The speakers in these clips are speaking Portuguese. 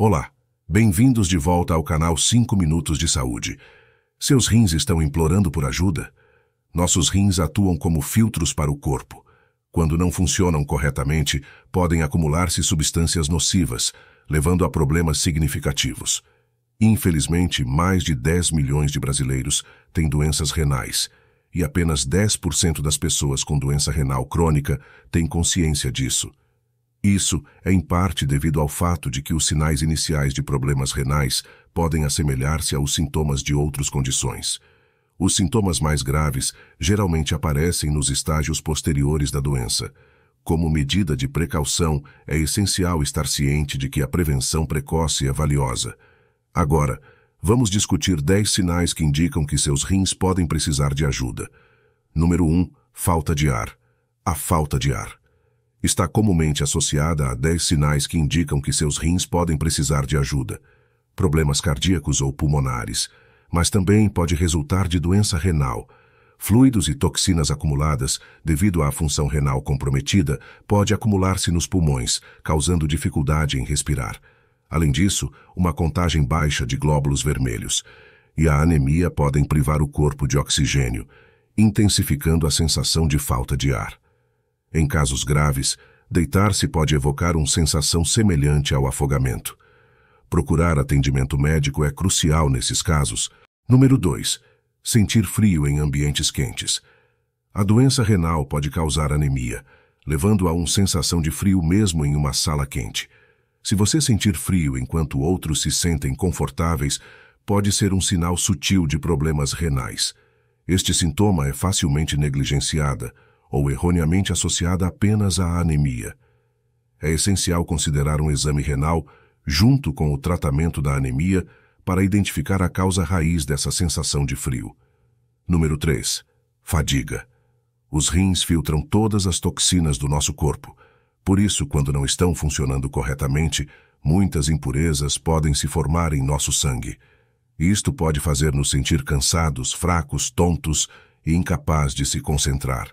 Olá, bem-vindos de volta ao canal 5 Minutos de Saúde. Seus rins estão implorando por ajuda? Nossos rins atuam como filtros para o corpo. Quando não funcionam corretamente, podem acumular-se substâncias nocivas, levando a problemas significativos. Infelizmente, mais de 10 milhões de brasileiros têm doenças renais e apenas 10% das pessoas com doença renal crônica têm consciência disso. Isso é em parte devido ao fato de que os sinais iniciais de problemas renais podem assemelhar-se aos sintomas de outras condições. Os sintomas mais graves geralmente aparecem nos estágios posteriores da doença. Como medida de precaução, é essencial estar ciente de que a prevenção precoce é valiosa. Agora, vamos discutir 10 sinais que indicam que seus rins podem precisar de ajuda. Número 1. Falta de ar. A falta de ar está comumente associada a 10 sinais que indicam que seus rins podem precisar de ajuda, problemas cardíacos ou pulmonares, mas também pode resultar de doença renal. Fluidos e toxinas acumuladas, devido à função renal comprometida, pode acumular-se nos pulmões, causando dificuldade em respirar. Além disso, uma contagem baixa de glóbulos vermelhos e a anemia podem privar o corpo de oxigênio, intensificando a sensação de falta de ar. Em casos graves, deitar-se pode evocar uma sensação semelhante ao afogamento. Procurar atendimento médico é crucial nesses casos. Número 2. Sentir frio em ambientes quentes. A doença renal pode causar anemia, levando a uma sensação de frio mesmo em uma sala quente. Se você sentir frio enquanto outros se sentem confortáveis, pode ser um sinal sutil de problemas renais. Este sintoma é facilmente negligenciada, ou erroneamente associada apenas à anemia. É essencial considerar um exame renal junto com o tratamento da anemia para identificar a causa raiz dessa sensação de frio. Número 3. Fadiga. Os rins filtram todas as toxinas do nosso corpo. Por isso, quando não estão funcionando corretamente, muitas impurezas podem se formar em nosso sangue. Isto pode fazer-nos sentir cansados, fracos, tontos e incapaz de se concentrar.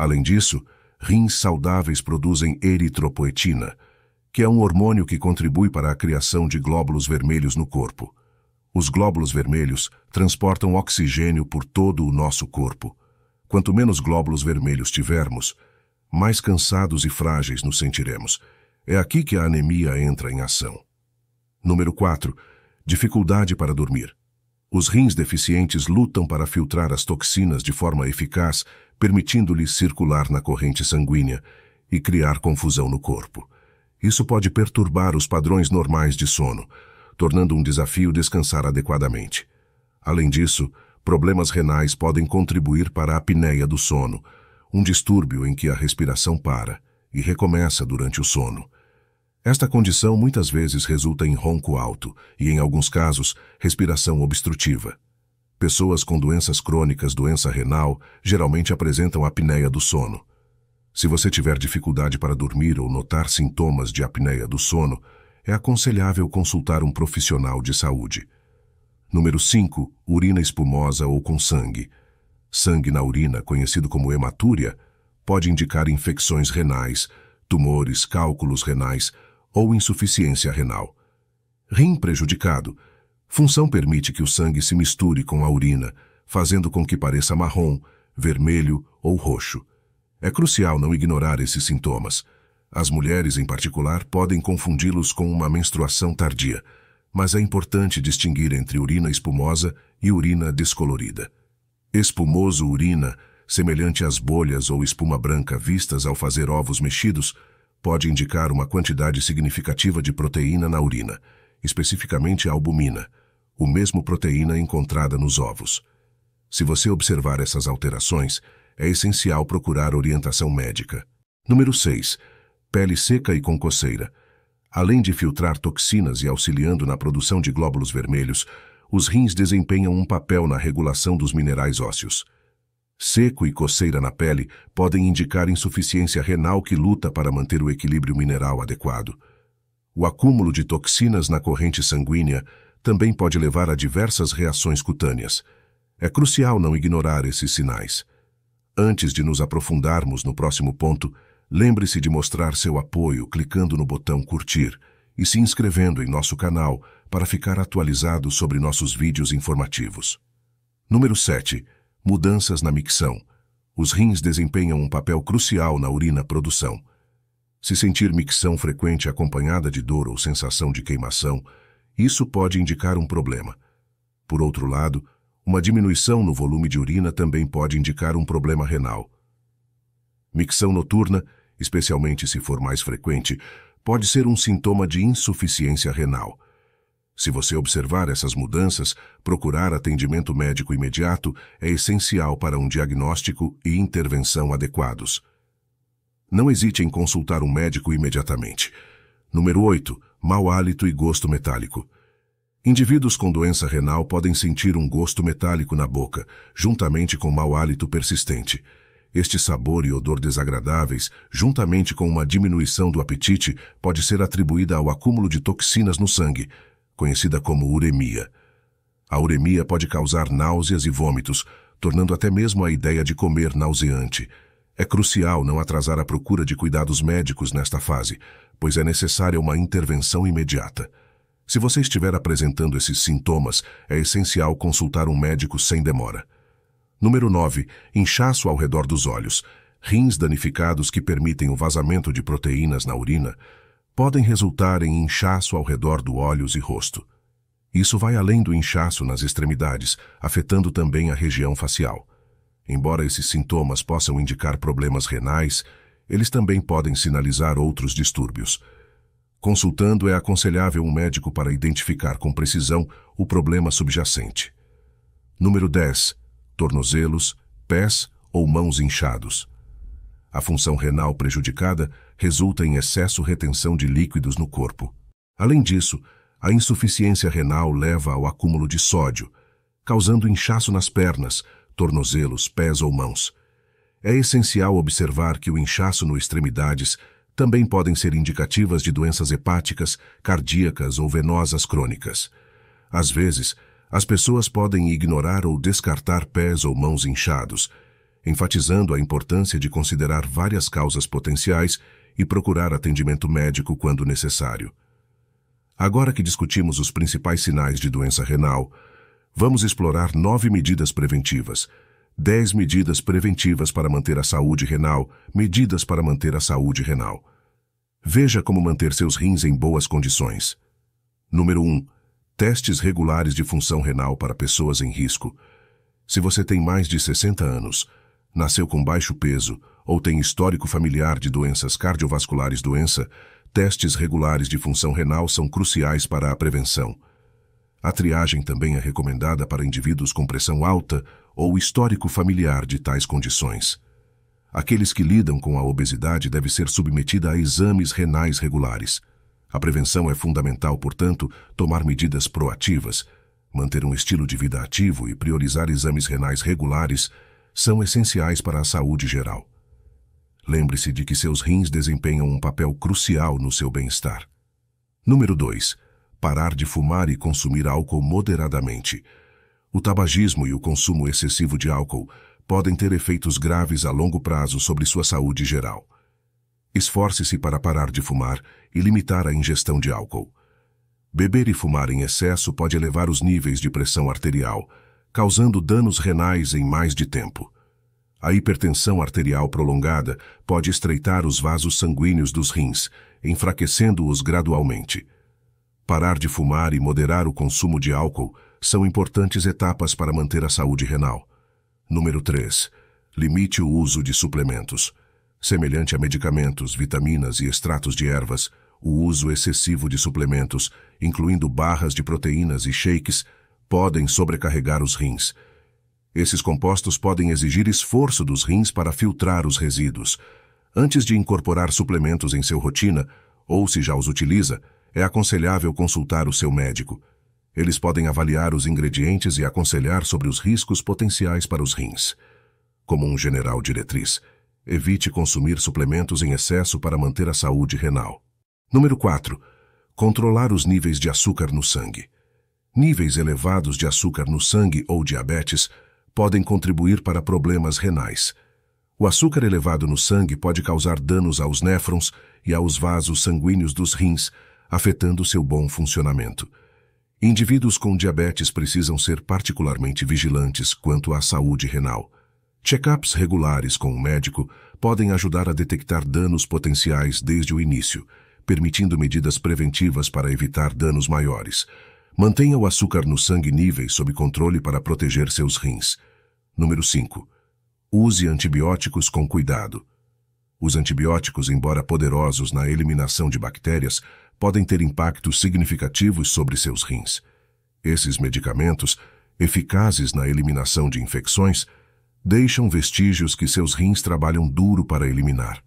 Além disso, rins saudáveis produzem eritropoetina, que é um hormônio que contribui para a criação de glóbulos vermelhos no corpo. Os glóbulos vermelhos transportam oxigênio por todo o nosso corpo. Quanto menos glóbulos vermelhos tivermos, mais cansados e frágeis nos sentiremos. É aqui que a anemia entra em ação. Número 4. Dificuldade para dormir. Os rins deficientes lutam para filtrar as toxinas de forma eficaz, permitindo-lhes circular na corrente sanguínea e criar confusão no corpo. Isso pode perturbar os padrões normais de sono, tornando um desafio descansar adequadamente. Além disso, problemas renais podem contribuir para a apneia do sono, um distúrbio em que a respiração para e recomeça durante o sono. Esta condição muitas vezes resulta em ronco alto e, em alguns casos, respiração obstrutiva. Pessoas com doenças crônicas, doença renal, geralmente apresentam apneia do sono. Se você tiver dificuldade para dormir ou notar sintomas de apneia do sono, é aconselhável consultar um profissional de saúde. Número 5. Urina espumosa ou com sangue. Sangue na urina, conhecido como hematúria, pode indicar infecções renais, tumores, cálculos renais, ou insuficiência renal. Rim prejudicado. Função permite que o sangue se misture com a urina, fazendo com que pareça marrom, vermelho ou roxo. É crucial não ignorar esses sintomas. As mulheres, em particular, podem confundi-los com uma menstruação tardia, mas é importante distinguir entre urina espumosa e urina descolorida. Espumoso urina, semelhante às bolhas ou espuma branca vistas ao fazer ovos mexidos, pode indicar uma quantidade significativa de proteína na urina, especificamente a albumina, o mesmo proteína encontrada nos ovos. Se você observar essas alterações, é essencial procurar orientação médica. Número 6. Pele seca e com coceira. Além de filtrar toxinas e auxiliando na produção de glóbulos vermelhos, os rins desempenham um papel na regulação dos minerais ósseos seco e coceira na pele podem indicar insuficiência renal que luta para manter o equilíbrio mineral adequado. O acúmulo de toxinas na corrente sanguínea também pode levar a diversas reações cutâneas. É crucial não ignorar esses sinais. Antes de nos aprofundarmos no próximo ponto, lembre-se de mostrar seu apoio clicando no botão curtir e se inscrevendo em nosso canal para ficar atualizado sobre nossos vídeos informativos. Número 7 mudanças na micção. Os rins desempenham um papel crucial na urina produção. Se sentir micção frequente acompanhada de dor ou sensação de queimação, isso pode indicar um problema. Por outro lado, uma diminuição no volume de urina também pode indicar um problema renal. Micção noturna, especialmente se for mais frequente, pode ser um sintoma de insuficiência renal. Se você observar essas mudanças, procurar atendimento médico imediato é essencial para um diagnóstico e intervenção adequados. Não hesite em consultar um médico imediatamente. Número 8. Mau hálito e gosto metálico. Indivíduos com doença renal podem sentir um gosto metálico na boca, juntamente com mau hálito persistente. Este sabor e odor desagradáveis, juntamente com uma diminuição do apetite, pode ser atribuída ao acúmulo de toxinas no sangue, conhecida como uremia. A uremia pode causar náuseas e vômitos, tornando até mesmo a ideia de comer nauseante. É crucial não atrasar a procura de cuidados médicos nesta fase, pois é necessária uma intervenção imediata. Se você estiver apresentando esses sintomas, é essencial consultar um médico sem demora. Número 9. Inchaço ao redor dos olhos. Rins danificados que permitem o vazamento de proteínas na urina podem resultar em inchaço ao redor do olhos e rosto. Isso vai além do inchaço nas extremidades, afetando também a região facial. Embora esses sintomas possam indicar problemas renais, eles também podem sinalizar outros distúrbios. Consultando, é aconselhável um médico para identificar com precisão o problema subjacente. Número 10. Tornozelos, pés ou mãos inchados. A função renal prejudicada resulta em excesso retenção de líquidos no corpo. Além disso, a insuficiência renal leva ao acúmulo de sódio, causando inchaço nas pernas, tornozelos, pés ou mãos. É essencial observar que o inchaço no extremidades também podem ser indicativas de doenças hepáticas, cardíacas ou venosas crônicas. Às vezes, as pessoas podem ignorar ou descartar pés ou mãos inchados, enfatizando a importância de considerar várias causas potenciais e procurar atendimento médico quando necessário. Agora que discutimos os principais sinais de doença renal, vamos explorar nove medidas preventivas, dez medidas preventivas para manter a saúde renal, medidas para manter a saúde renal. Veja como manter seus rins em boas condições. Número 1. Um, testes regulares de função renal para pessoas em risco. Se você tem mais de 60 anos, nasceu com baixo peso, ou tem histórico familiar de doenças cardiovasculares doença, testes regulares de função renal são cruciais para a prevenção. A triagem também é recomendada para indivíduos com pressão alta ou histórico familiar de tais condições. Aqueles que lidam com a obesidade devem ser submetidos a exames renais regulares. A prevenção é fundamental, portanto, tomar medidas proativas, manter um estilo de vida ativo e priorizar exames renais regulares são essenciais para a saúde geral. Lembre-se de que seus rins desempenham um papel crucial no seu bem-estar. Número 2. Parar de fumar e consumir álcool moderadamente. O tabagismo e o consumo excessivo de álcool podem ter efeitos graves a longo prazo sobre sua saúde geral. Esforce-se para parar de fumar e limitar a ingestão de álcool. Beber e fumar em excesso pode elevar os níveis de pressão arterial, causando danos renais em mais de tempo. A hipertensão arterial prolongada pode estreitar os vasos sanguíneos dos rins, enfraquecendo-os gradualmente. Parar de fumar e moderar o consumo de álcool são importantes etapas para manter a saúde renal. Número 3. Limite o uso de suplementos. Semelhante a medicamentos, vitaminas e extratos de ervas, o uso excessivo de suplementos, incluindo barras de proteínas e shakes, podem sobrecarregar os rins, esses compostos podem exigir esforço dos rins para filtrar os resíduos. Antes de incorporar suplementos em sua rotina, ou se já os utiliza, é aconselhável consultar o seu médico. Eles podem avaliar os ingredientes e aconselhar sobre os riscos potenciais para os rins. Como um general diretriz, evite consumir suplementos em excesso para manter a saúde renal. Número 4. Controlar os níveis de açúcar no sangue. Níveis elevados de açúcar no sangue ou diabetes podem contribuir para problemas renais. O açúcar elevado no sangue pode causar danos aos néfrons e aos vasos sanguíneos dos rins, afetando seu bom funcionamento. Indivíduos com diabetes precisam ser particularmente vigilantes quanto à saúde renal. Check-ups regulares com o um médico podem ajudar a detectar danos potenciais desde o início, permitindo medidas preventivas para evitar danos maiores. Mantenha o açúcar no sangue níveis sob controle para proteger seus rins. Número 5. Use antibióticos com cuidado. Os antibióticos, embora poderosos na eliminação de bactérias, podem ter impactos significativos sobre seus rins. Esses medicamentos, eficazes na eliminação de infecções, deixam vestígios que seus rins trabalham duro para eliminar.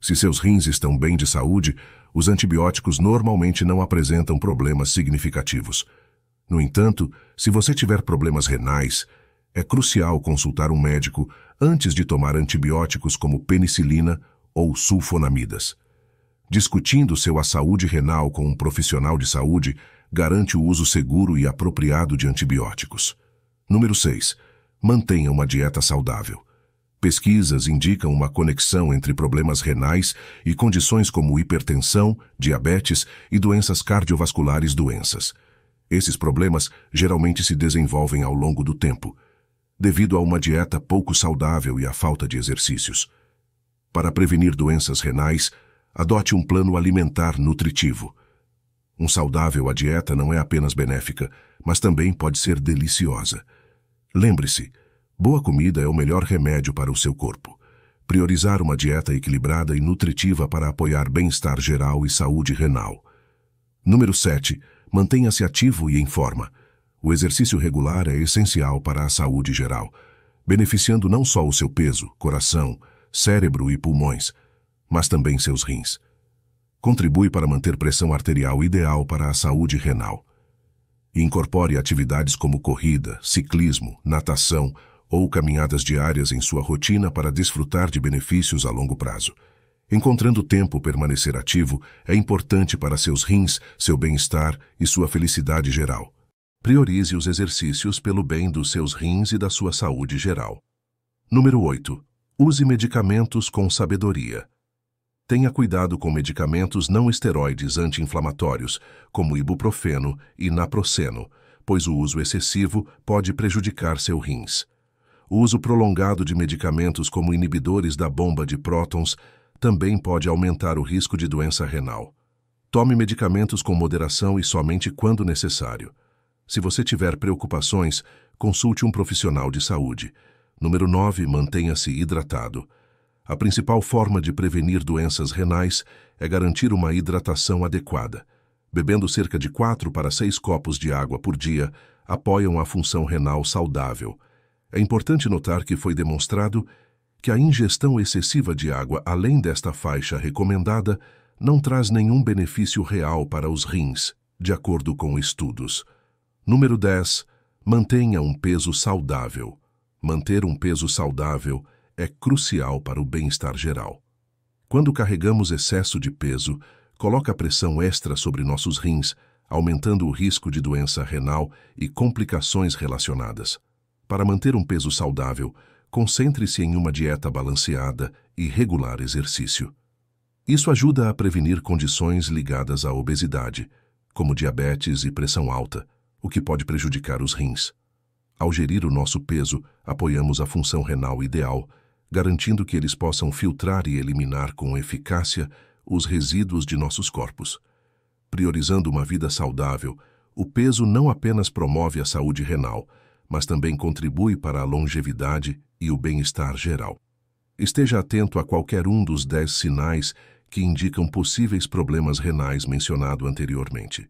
Se seus rins estão bem de saúde, os antibióticos normalmente não apresentam problemas significativos. No entanto, se você tiver problemas renais, é crucial consultar um médico antes de tomar antibióticos como penicilina ou sulfonamidas. Discutindo seu a saúde renal com um profissional de saúde garante o uso seguro e apropriado de antibióticos. Número 6. Mantenha uma dieta saudável pesquisas indicam uma conexão entre problemas renais e condições como hipertensão, diabetes e doenças cardiovasculares doenças. Esses problemas geralmente se desenvolvem ao longo do tempo, devido a uma dieta pouco saudável e à falta de exercícios. Para prevenir doenças renais, adote um plano alimentar nutritivo. Um saudável a dieta não é apenas benéfica, mas também pode ser deliciosa. Lembre-se, Boa comida é o melhor remédio para o seu corpo. Priorizar uma dieta equilibrada e nutritiva para apoiar bem-estar geral e saúde renal. Número 7. Mantenha-se ativo e em forma. O exercício regular é essencial para a saúde geral, beneficiando não só o seu peso, coração, cérebro e pulmões, mas também seus rins. Contribui para manter pressão arterial ideal para a saúde renal. Incorpore atividades como corrida, ciclismo, natação, ou caminhadas diárias em sua rotina para desfrutar de benefícios a longo prazo. Encontrando tempo permanecer ativo é importante para seus rins, seu bem-estar e sua felicidade geral. Priorize os exercícios pelo bem dos seus rins e da sua saúde geral. Número 8. Use medicamentos com sabedoria. Tenha cuidado com medicamentos não esteroides anti-inflamatórios, como ibuprofeno e naproxeno, pois o uso excessivo pode prejudicar seus rins. O uso prolongado de medicamentos como inibidores da bomba de prótons também pode aumentar o risco de doença renal. Tome medicamentos com moderação e somente quando necessário. Se você tiver preocupações, consulte um profissional de saúde. Número 9. Mantenha-se hidratado. A principal forma de prevenir doenças renais é garantir uma hidratação adequada. Bebendo cerca de 4 para 6 copos de água por dia, apoiam a função renal saudável. É importante notar que foi demonstrado que a ingestão excessiva de água além desta faixa recomendada não traz nenhum benefício real para os rins, de acordo com estudos. Número 10. Mantenha um peso saudável. Manter um peso saudável é crucial para o bem-estar geral. Quando carregamos excesso de peso, coloca pressão extra sobre nossos rins, aumentando o risco de doença renal e complicações relacionadas. Para manter um peso saudável, concentre-se em uma dieta balanceada e regular exercício. Isso ajuda a prevenir condições ligadas à obesidade, como diabetes e pressão alta, o que pode prejudicar os rins. Ao gerir o nosso peso, apoiamos a função renal ideal, garantindo que eles possam filtrar e eliminar com eficácia os resíduos de nossos corpos. Priorizando uma vida saudável, o peso não apenas promove a saúde renal, mas também contribui para a longevidade e o bem-estar geral. Esteja atento a qualquer um dos dez sinais que indicam possíveis problemas renais mencionado anteriormente.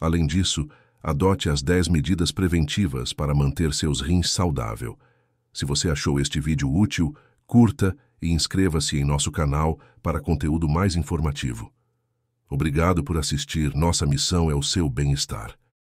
Além disso, adote as 10 medidas preventivas para manter seus rins saudável. Se você achou este vídeo útil, curta e inscreva-se em nosso canal para conteúdo mais informativo. Obrigado por assistir. Nossa missão é o seu bem-estar.